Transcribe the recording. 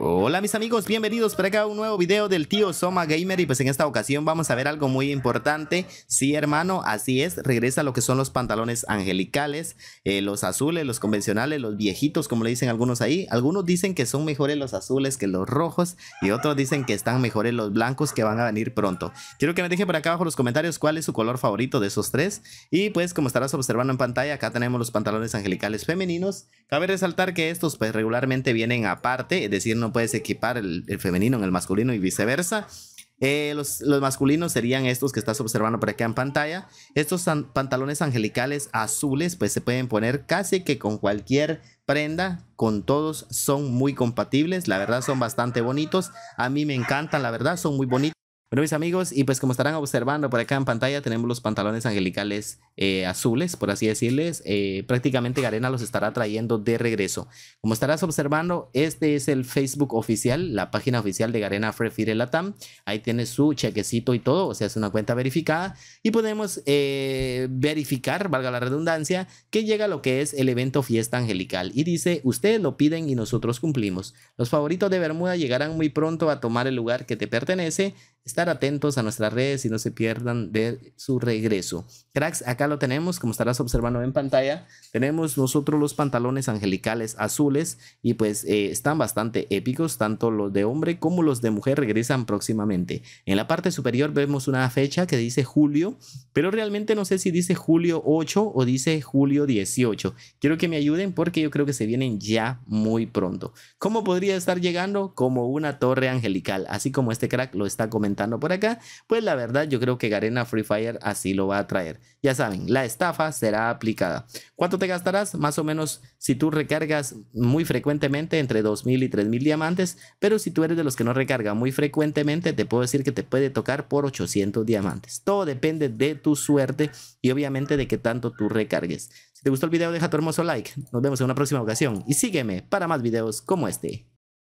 Hola mis amigos, bienvenidos para acá a un nuevo video del tío Soma Gamer y pues en esta ocasión vamos a ver algo muy importante Sí hermano, así es, regresa lo que son los pantalones angelicales, eh, los azules, los convencionales, los viejitos como le dicen algunos ahí Algunos dicen que son mejores los azules que los rojos y otros dicen que están mejores los blancos que van a venir pronto Quiero que me dejen por acá abajo los comentarios cuál es su color favorito de esos tres Y pues como estarás observando en pantalla, acá tenemos los pantalones angelicales femeninos Cabe resaltar que estos pues regularmente vienen aparte, es decir, puedes equipar el, femenino en el masculino y viceversa. Eh, los, los, masculinos serían estos que estás observando por acá en pantalla. Estos pantalones angelicales azules, pues se pueden poner casi que con cualquier prenda, con todos son muy compatibles, la verdad son bastante bonitos, a mí me encantan, la verdad son muy bonitos. Bueno, mis amigos, y pues como estarán observando por acá en pantalla, tenemos los pantalones angelicales eh, azules, por así decirles. Eh, prácticamente Garena los estará trayendo de regreso. Como estarás observando, este es el Facebook oficial, la página oficial de Garena Free Latam. Ahí tiene su chequecito y todo, o sea, es una cuenta verificada. Y podemos eh, verificar, valga la redundancia, que llega lo que es el evento Fiesta Angelical. Y dice, ustedes lo piden y nosotros cumplimos. Los favoritos de Bermuda llegarán muy pronto a tomar el lugar que te pertenece estar atentos a nuestras redes y no se pierdan de su regreso. Cracks, acá lo tenemos, como estarás observando en pantalla, tenemos nosotros los pantalones angelicales azules y pues eh, están bastante épicos, tanto los de hombre como los de mujer regresan próximamente. En la parte superior vemos una fecha que dice julio, pero realmente no sé si dice julio 8 o dice julio 18. Quiero que me ayuden porque yo creo que se vienen ya muy pronto. ¿Cómo podría estar llegando? Como una torre angelical, así como este crack lo está comentando por acá, pues la verdad yo creo que Garena Free Fire así lo va a traer. Ya saben, la estafa será aplicada. ¿Cuánto te gastarás? Más o menos si tú recargas muy frecuentemente entre 2.000 y 3.000 diamantes, pero si tú eres de los que no recarga muy frecuentemente, te puedo decir que te puede tocar por 800 diamantes. Todo depende de tu suerte y obviamente de qué tanto tú recargues. Si te gustó el video, deja tu hermoso like. Nos vemos en una próxima ocasión y sígueme para más videos como este.